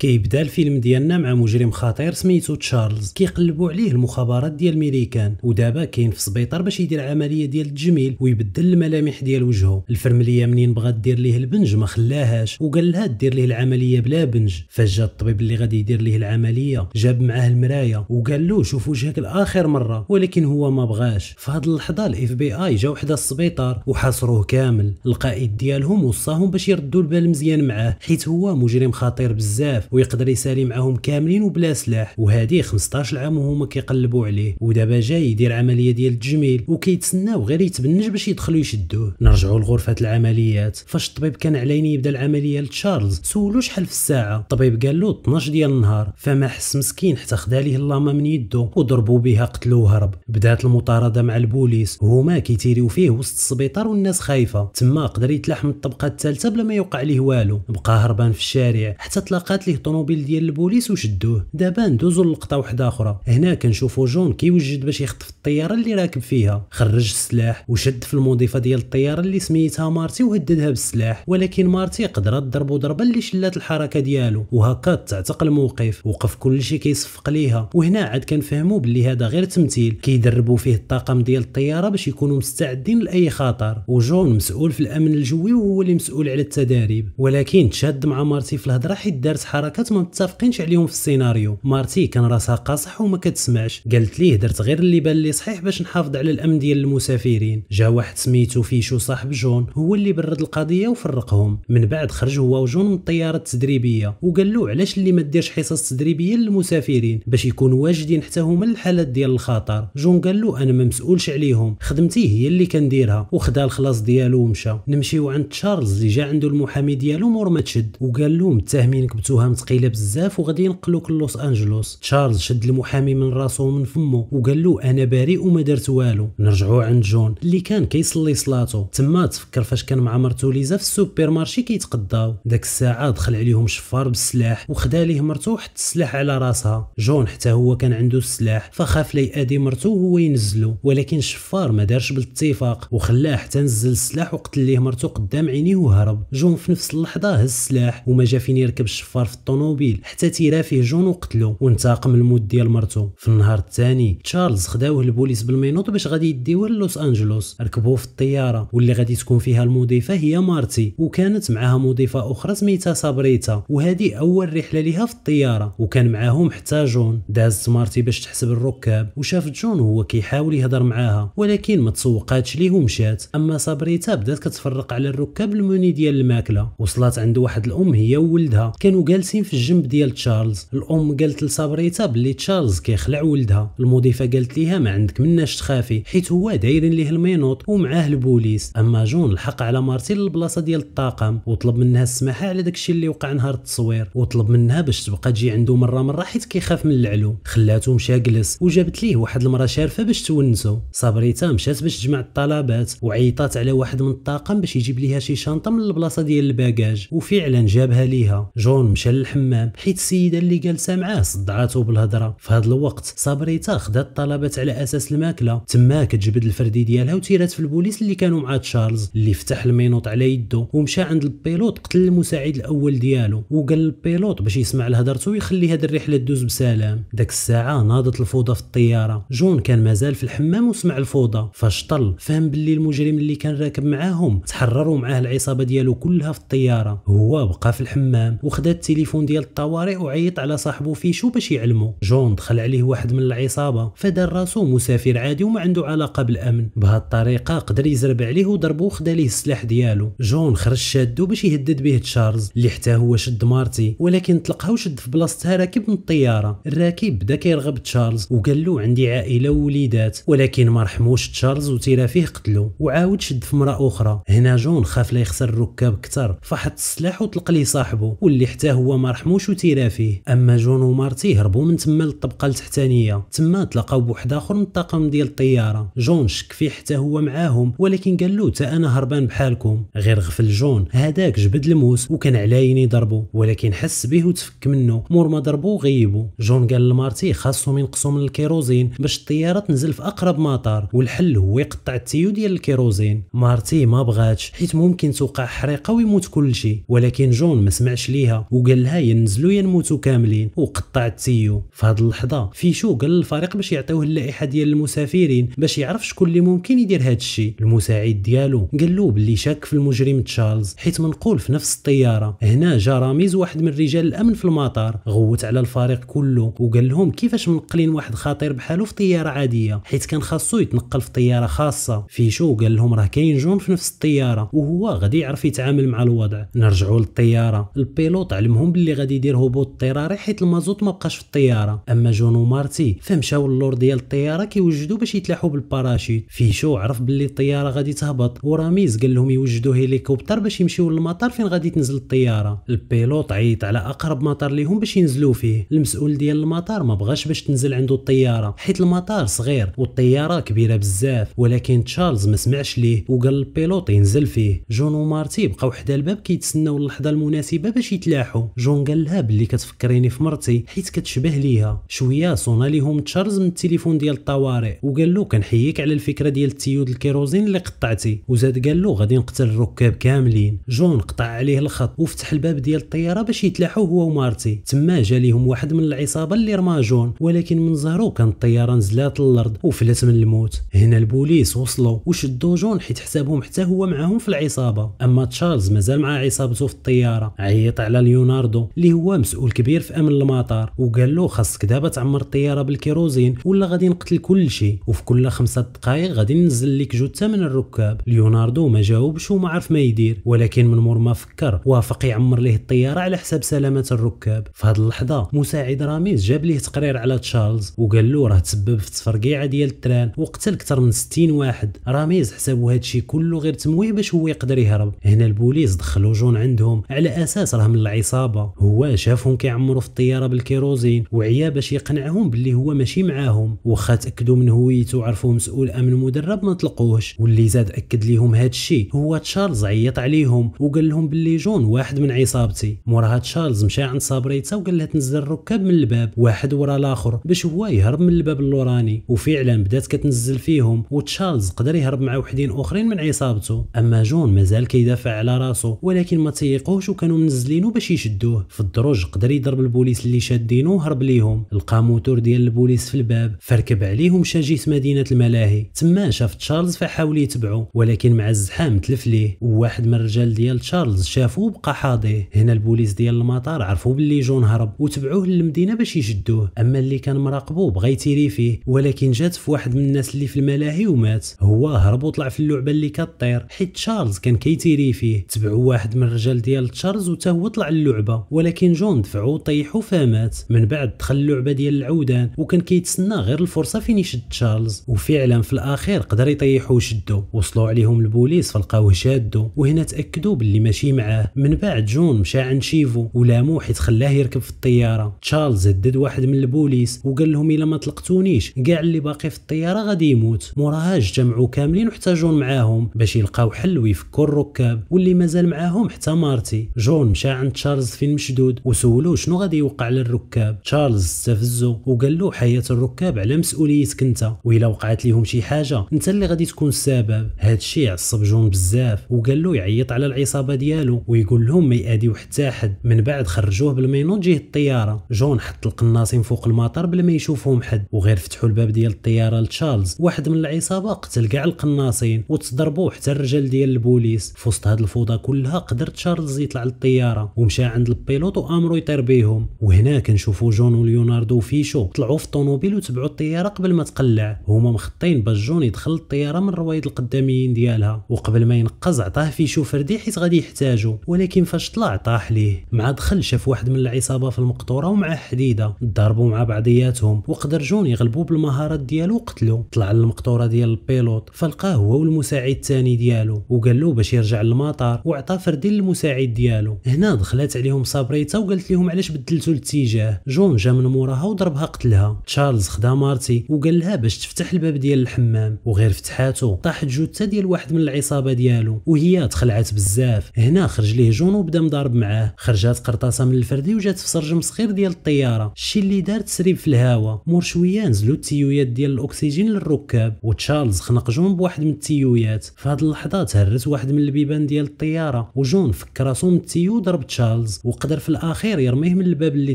كيبدا الفيلم ديالنا مع مجرم خطير سميتو تشارلز كيقلبوا عليه المخابرات ديال الميريكان ودابا كاين في السبيطار باش يدير عمليه ديال التجميل ويبدل الملامح ديال وجهه الفرمليه منين بغات دير ليه البنج ما خلاهاش وقال لها دير ليه العمليه بلا بنج فجا الطبيب اللي غادي يدير ليه العمليه جاب معاه المرايه وقال له شوف وجهك لاخر مره ولكن هو ما بغاش في هذه اللحظه الاف بي اي جاو حدا السبيطار وحاصروه كامل القائد ديالهم وصاهم باش يردوا البال مزيان معاه حيت هو مجرم خطير بزاف ويقدر يسالي معاهم كاملين وبلا سلاح وهادي 15 عام وهما كيقلبوا عليه ودابا جاي يدير عمليه ديال التجميل وكيتسناو غير يتبنج باش يدخلوا يشدوه نرجعوا لغرفه العمليات فاش الطبيب كان عليني يبدا العمليه لتشارلز سولو شحال في الساعه الطبيب قال له 12 ديال النهار فما حس مسكين حتى خدا ليه اللاما من يدو وضربوا بها قتلوا وهرب بدات المطارده مع البوليس وهما كيتيريو فيه وسط السبيطار والناس خايفه تما قدر يتلاحم الطبقه الثالثه بلا ما يوقع ليه والو بقى هربان في الشارع حتى تلاقات ليه الطوموبيل ديال البوليس وشدوه دابا ندوزو للقطه واحده اخرى هنا كنشوفو جون كيوجد باش يخطف الطياره اللي راكب فيها خرج السلاح وشد في المضيفه ديال الطياره اللي سميتها مارتي وهددها بالسلاح ولكن مارتي قدرت ضربو ضربه اللي شلات الحركه ديالو وهكا تعتق الموقف وقف كلشي كيصفق ليها وهنا عاد كنفهمو باللي هذا غير تمثيل كيدربو فيه الطاقم ديال الطياره باش يكونوا مستعدين لاي خطر وجون مسؤول في الامن الجوي وهو اللي مسؤول على التدريب ولكن تشد مع مارتي في الهضره حيت دارت حركه الحركات ما متفقينش عليهم في السيناريو مارتي كان راسها قاصح وما كتسمعش قالت ليه درت غير اللي بان لي صحيح باش نحافظ على الامن ديال المسافرين جا واحد سميتو فيشو صاحب جون هو اللي برد القضيه وفرقهم من بعد خرج هو وجون من الطياره التدريبيه وقال له علاش اللي ما ديرش حصص تدريبيه للمسافرين باش يكونوا واجدين حتى هما الحالات ديال الخطر جون قال له انا ما مسؤولش عليهم خدمتي هي اللي كنديرها وخدا الخلاص ديالو ومشى نمشيو عند تشارلز اللي جا عنده المحامي ديالو مور ما تشد وقال له متهمينك بتهم ثقيله بزاف وغادي ينقلوك لوس انجلوس تشارلز شد المحامي من راسه ومن فمه وقال له انا بريء وما درت والو نرجعوا عند جون اللي كان كيصلي صلاته تما تفكر فاش كان مع مرتو ليزا في السوبر مارشي كيتقداو داك الساعه دخل عليهم شفار بالسلاح وخدا ليه مرتو حط السلاح على راسها جون حتى هو كان عنده السلاح فخاف لا يأذي مرتو وهو ينزلو ولكن الشفار ما دارش بالاتفاق وخلاه حتى نزل السلاح وقتل ليه مرتو قدام عينيه وهرب جون في نفس اللحظه هز السلاح وما جا فين يركب الشفار في الطوموبيل حتى تيرا فيه جون وقتلو وانتقم الموت ديال مرتو في النهار الثاني تشارلز خداوه البوليس بالمينوط باش غادي يديوه لوس انجلوس ركبوه في الطياره واللي غادي تكون فيها المضيفه هي مارتي وكانت معها مضيفه اخرى سميتها صابريتا وهذه اول رحله ليها في الطياره وكان معاهم حتى جون دازت مارتي باش تحسب الركاب وشافت جون وهو كيحاول يهضر معاها ولكن ما تسوقاتش ليه ومشات اما صابريتا بدات كتفرق على الركاب المني ديال الماكله وصلات عند واحد الام هي وولدها كانوا جالسين جالسين في الجنب ديال تشارلز الام قالت لصابريتا بلي تشارلز كيخلع ولدها المضيفه قالت ليها ما عندك مناش تخافي حيت هو دايرين ليه المينوط ومعاه البوليس اما جون لحق على مارتين للبلاصه ديال الطاقم وطلب منها السماحه على داكشي اللي وقع نهار التصوير وطلب منها باش تبقى تجي عنده مره مره حيت كيخاف من العلو خلاته مشى جلس وجابت ليه واحد المراه شارفه باش تونسو صابريتا مشات باش تجمع الطلبات وعيطات على واحد من الطاقم باش يجيب ليها شي شنطه من البلاصه ديال الباجاج وفعلا جابها ليها جون مشى للحمام حيت السيده اللي جالسه معاه صدعاته بالهضره في هذا الوقت صبريتا خدات طلبات على اساس الماكله تما كتجبد الفردي ديالها وتيرات في البوليس اللي كانوا مع تشارلز اللي فتح المينوط على يده ومشى عند البيلوت قتل المساعد الاول ديالو وقال البيلوت باش يسمع لهضرته ويخلي هذه الرحله تدوز بسلام داك الساعه ناضت الفوضى في الطياره جون كان مازال في الحمام وسمع الفوضى فاش طل فهم باللي المجرم اللي كان راكب معاهم تحرروا معاه العصابه ديالو كلها في الطياره هو بقى في الحمام وخدا التليفون التليفون ديال الطوارئ وعيط على صاحبه فيشو باش يعلمو جون دخل عليه واحد من العصابه فدار راسو مسافر عادي وما عنده علاقه بالامن بهالطريقه قدر يزرب عليه وضربو وخدا ليه السلاح ديالو جون خرج شادو باش يهدد به تشارلز اللي حتى هو شد مارتي ولكن طلقها وشد في بلاصتها راكب من الطياره الراكب بدا كيرغب تشارلز وقال له عندي عائله ووليدات ولكن ما رحموش تشارلز وتيرا فيه قتلو وعاود شد في مراه اخرى هنا جون خاف لا يخسر الركاب اكثر فحط السلاح وطلق ليه صاحبه واللي حتى هو ما رحموش وتيرا فيه اما جون ومارتي هربوا من تما للطبقه التحتانيه تما تلاقاو بواحد اخر من الطاقم ديال الطياره جون شك فيه حتى هو معاهم ولكن قال له تا انا هربان بحالكم غير غفل جون هذاك جبد الموس وكان على عيني ضربو ولكن حس به وتفك منه مور ما ضربو غيبو جون قال لمارتي خاصهم ينقصوا من الكيروزين باش الطياره تنزل في اقرب مطار والحل هو يقطع التيو ديال الكيروزين مارتي ما بغاتش حيت ممكن توقع حريقه ويموت كلشي ولكن جون ما سمعش ليها وقال منها ينزلوا ينموتوا كاملين وقطع التيو في هذه اللحظه فيشو قال للفريق باش يعطيوه اللائحه ديال المسافرين باش يعرف شكون اللي ممكن يدير هذا الشيء المساعد ديالو قال له باللي شاك في المجرم تشارلز حيت منقول في نفس الطياره هنا جا راميز واحد من رجال الامن في المطار غوت على الفريق كله وقال لهم كيفاش منقلين واحد خطير بحالو في طياره عاديه حيت كان خاصو يتنقل في طياره خاصه فيشو قال لهم راه كاين جون في نفس الطياره وهو غادي يعرف يتعامل مع الوضع نرجعوا للطياره البيلوت علمهم اللي غادي يدير هبوط اضطراري حيت المازوت ما بقاش في الطياره اما جون ومارتي فمشاو للور ديال الطياره كيوجدوا باش يتلاحوا بالباراشوت فيشو عرف باللي الطياره غادي تهبط وراميز قال لهم يوجدوا هيليكوبتر باش يمشيو للمطار فين غادي تنزل الطياره البيلوت عيط على اقرب مطار ليهم باش ينزلوا فيه المسؤول ديال المطار ما بغاش باش تنزل عنده الطياره حيت المطار صغير والطياره كبيره بزاف ولكن تشارلز ما سمعش ليه وقال البيلوت ينزل فيه جون ومارتي بقاو حدا الباب كيتسناو اللحظه المناسبه باش يتلاحوا جون قال لها باللي كتفكريني في مرتي حيت كتشبه ليها شويه صونا ليهم تشارلز من التليفون ديال الطوارئ وقال له كنحييك على الفكره ديال التيود الكيروزين اللي قطعتي وزاد قال له غادي نقتل الركاب كاملين جون قطع عليه الخط وفتح الباب ديال الطياره باش يتلاحوا هو ومارتي تما جا ليهم واحد من العصابه اللي رمى جون ولكن من زهرو كان الطياره نزلات للارض وفلت من الموت هنا البوليس وصلوا وشدوا جون حيت حسابهم حتى هو معاهم في العصابه اما تشارلز مازال مع عصابته في الطياره عيط على ليوناردو عنده اللي هو مسؤول كبير في امن المطار وقال له خاصك دابا تعمر الطياره بالكيروزين ولا غادي نقتل كل شيء وفي كل خمسة دقائق غادي ننزل لك جوج من الركاب ليوناردو ما جاوبش وما عرف ما يدير ولكن من مور ما فكر وافق يعمر ليه الطياره على حساب سلامه الركاب في هذه اللحظه مساعد راميز جاب ليه تقرير على تشارلز وقال له راه تسبب في تفرقيعه ديال التران وقتل اكثر من 60 واحد راميز هذا هادشي كله غير تمويه باش هو يقدر يهرب هنا البوليس دخلوا جون عندهم على اساس راه من العصابه هو شافهم كيعمروا في الطياره بالكيروزين وعيا باش يقنعهم باللي هو ماشي معاهم واخا تاكدوا من هويته وعرفوا مسؤول امن مدرب ما طلقوهش واللي زاد اكد ليهم هذا الشيء هو تشارلز عيط عليهم وقال لهم باللي جون واحد من عصابتي موراها تشارلز مشى عند صابريتا وقال لها تنزل الركاب من الباب واحد ورا الاخر باش هو يهرب من الباب اللوراني وفعلا بدات كتنزل فيهم وتشارلز قدر يهرب مع وحدين اخرين من عصابته اما جون مازال كيدافع على راسه ولكن ما تيقوش وكانوا منزلينه باش يشدوه لقيوه في الدروج قدر يضرب البوليس اللي شادينو وهرب ليهم لقى موتور ديال البوليس في الباب فركب عليه ومشى مدينه الملاهي تما شاف تشارلز فحاول يتبعو ولكن مع الزحام تلف ليه وواحد من الرجال ديال تشارلز شافوه وبقى حاضيه هنا البوليس ديال المطار عرفوا باللي جون هرب وتبعوه للمدينه باش يشدوه اما اللي كان مراقبو بغى يتيري فيه ولكن جات في واحد من الناس اللي في الملاهي ومات هو هرب وطلع في اللعبه اللي كطير حيت تشارلز كان كيتيري فيه تبعو واحد من الرجال ديال تشارلز وتا هو طلع اللعبه ولكن جون دفعو طيحو فمات من بعد دخل اللعبه ديال العودان وكان كيتسنى غير الفرصه فين يشد تشارلز وفعلا في الاخير قدر يطيحو وشدو وصلوا عليهم البوليس فلقاوه شادو وهنا تاكدوا باللي ماشي معاه من بعد جون مشى عند شيفو ولامو حيت خلاه يركب في الطياره تشارلز هدد واحد من البوليس وقال لهم الا ما طلقتونيش كاع اللي باقي في الطياره غادي يموت موراها جمعوا كاملين وحتى جون معاهم باش يلقاو حل ويفكوا الركاب واللي مازال معاهم حتى مارتي جون مشى عند تشارلز فين سفين مشدود وسولوه شنو غادي يوقع للركاب تشارلز استفزو وقال له حياه الركاب على مسؤوليتك انت والا وقعت لهم شي حاجه انت اللي غادي تكون السبب هذا الشيء عصب جون بزاف وقال له يعيط على العصابه ديالو ويقول لهم ما ياديو حتى حد من بعد خرجوه بالمينون جهه الطياره جون حط القناصين فوق المطار بلا ما يشوفهم حد وغير فتحوا الباب ديال الطياره لتشارلز واحد من العصابه قتل كاع القناصين وتضربوا حتى الرجال ديال البوليس في وسط هاد الفوضى كلها قدر تشارلز يطلع للطياره ومشى عند البيلوت وامرو يطير بيهم وهنا كنشوفوا جون وليوناردو وفيشو طلعوا في الطوموبيل وتبعوا الطياره قبل ما تقلع هما مخطين باش جون يدخل الطياره من الروايد القداميين ديالها وقبل ما ينقز عطاه فيشو فردي حيت غادي يحتاجو ولكن فاش طلع طاح ليه مع دخل شاف واحد من العصابه في المقطوره ومعه حديده ضربوا مع بعضياتهم وقدر جون يغلبو بالمهارات ديالو وقتلو طلع للمقطوره ديال البيلوت فلقاه هو والمساعد الثاني ديالو وقال له باش يرجع للمطار وعطى فردي للمساعد ديالو هنا دخلت عليهم صبريتها وقالت لهم علاش بدلتوا الاتجاه جون جا من موراها وضربها قتلها تشارلز خدا مارتي وقال لها باش تفتح الباب ديال الحمام وغير فتحاتو طاحت جثه ديال واحد من العصابه ديالو وهي تخلعات بزاف هنا خرج ليه جون وبدا مضارب معاه خرجات قرطاسه من الفردي وجات في سرجم صغير ديال الطياره الشي اللي دار تسريب في الهواء مور شويه نزلوا التيويات ديال الاكسجين للركاب وتشارلز خنق جون بواحد من التيويات في هذه اللحظه تهرت واحد من البيبان ديال الطياره وجون فك راسو من التيو ضرب تشارلز تقدر في الاخير يرميه من الباب اللي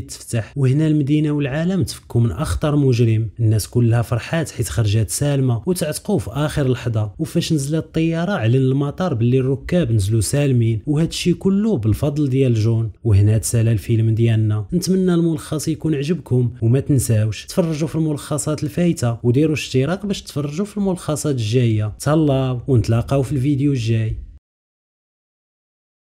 تفتح وهنا المدينه والعالم تفكوا من اخطر مجرم الناس كلها فرحات حيت خرجات سالمه وتعتقوا في اخر لحظه وفاش نزلت الطياره علن المطار باللي الركاب نزلوا سالمين وهذا الشيء كله بالفضل ديال جون وهنا تسالى الفيلم ديالنا نتمنى الملخص يكون عجبكم وما تنساوش تفرجوا في الملخصات الفايته وديروا اشتراك باش تفرجوا في الملخصات الجايه تهلاو ونتلاقاو في الفيديو الجاي